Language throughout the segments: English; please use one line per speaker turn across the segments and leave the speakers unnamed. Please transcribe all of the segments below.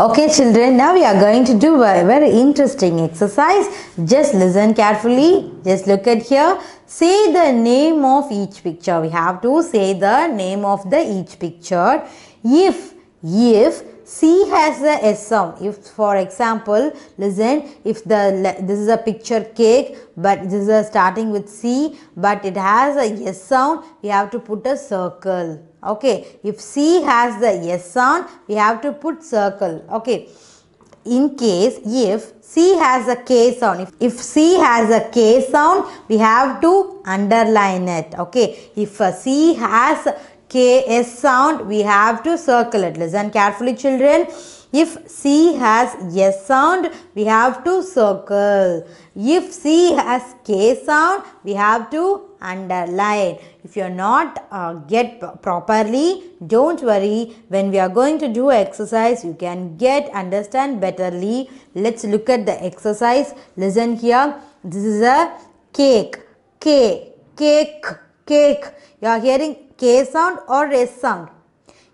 Okay children, now we are going to do a very interesting exercise. Just listen carefully. Just look at here. Say the name of each picture. We have to say the name of the each picture. If, if C has a S sound. If for example, listen, if the this is a picture cake but this is starting with C but it has a S sound, we have to put a circle okay if c has the s sound, we have to put circle okay in case if c has a k sound if, if c has a k sound we have to underline it okay if a c has k s sound we have to circle it listen carefully children if c has s sound we have to circle if c has k sound we have to underline. If you are not uh, get properly, don't worry. When we are going to do exercise, you can get understand betterly. Let's look at the exercise. Listen here. This is a cake. K. Cake. Cake. You are hearing K sound or S sound?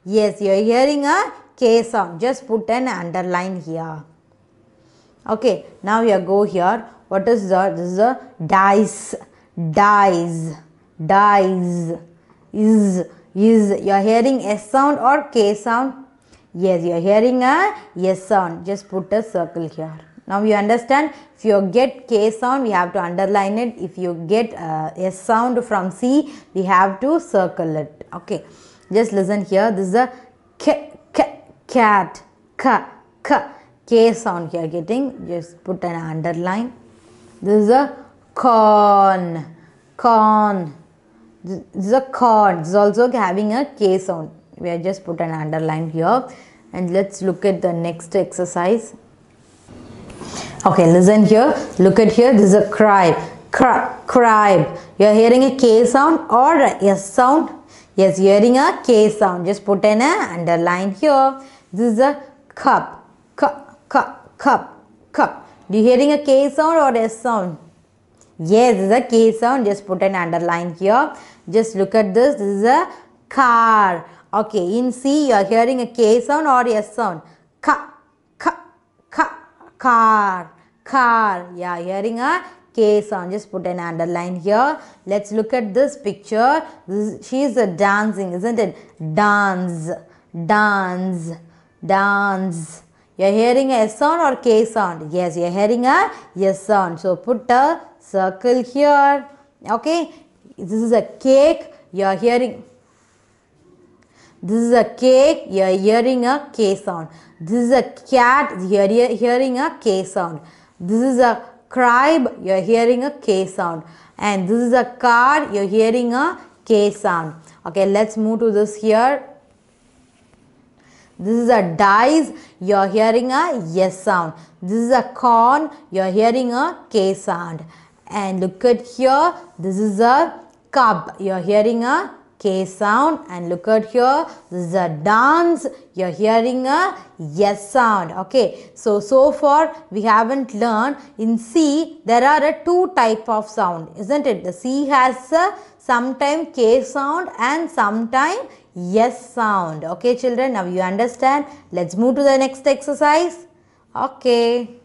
Yes, you are hearing a K sound. Just put an underline here. Okay, now you go here. What is the? This is a dice dies, dies, is, is. You are hearing S sound or K sound? Yes, you are hearing a S sound. Just put a circle here. Now you understand if you get K sound we have to underline it. If you get S uh, sound from C we have to circle it. Okay. Just listen here. This is a K, K, cat, K, K, K sound here getting. Just put an underline. This is a corn, corn. This is a corn. It's also having a K sound. We have just put an underline here. And let's look at the next exercise. Okay, listen here. Look at here. This is a cry. Cry. You are hearing a K sound or a S sound. Yes, hearing a K sound. Just put an uh, underline here. This is a cup. Cup. Cup. Cup. Cup. Do you hearing a K sound or S sound? Yes, this is a K sound. Just put an underline here. Just look at this. This is a car. Okay, in C you are hearing a K sound or S sound. Ka, ka, ka, car, car. Yeah, hearing a K sound. Just put an underline here. Let's look at this picture. This, she is dancing, isn't it? Dance, dance, dance. You're hearing a S sound or K sound? Yes, you're hearing a S sound. So put a circle here okay this is a cake you are hearing this is a cake you are hearing a k sound this is a cat you are hearing a k sound this is a crib. you are hearing a k sound and this is a car you are hearing a k sound okay let's move to this here this is a dice, you are hearing a yes sound. This is a corn, you are hearing a k sound. And look at here, this is a cup. You're hearing a K sound and look at here, this is a dance. You're hearing a yes sound. Okay, so, so far we haven't learned in C, there are a two type of sound, isn't it? The C has a sometime K sound and sometime yes sound. Okay, children, now you understand. Let's move to the next exercise. Okay.